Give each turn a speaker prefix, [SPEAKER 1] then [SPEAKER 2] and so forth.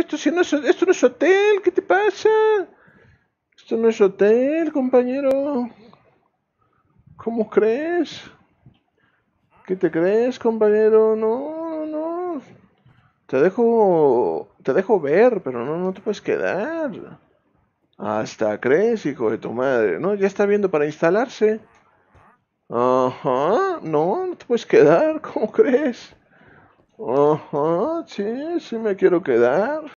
[SPEAKER 1] Esto, si no es, esto no es hotel, ¿qué te pasa? Esto no es hotel, compañero. ¿Cómo crees? ¿Qué te crees, compañero? No, no. Te dejo, te dejo ver, pero no, no te puedes quedar. Hasta crees, hijo de tu madre. No, ya está viendo para instalarse. Ajá, no, no te puedes quedar, ¿cómo crees? Ajá, sí, sí me quiero quedar.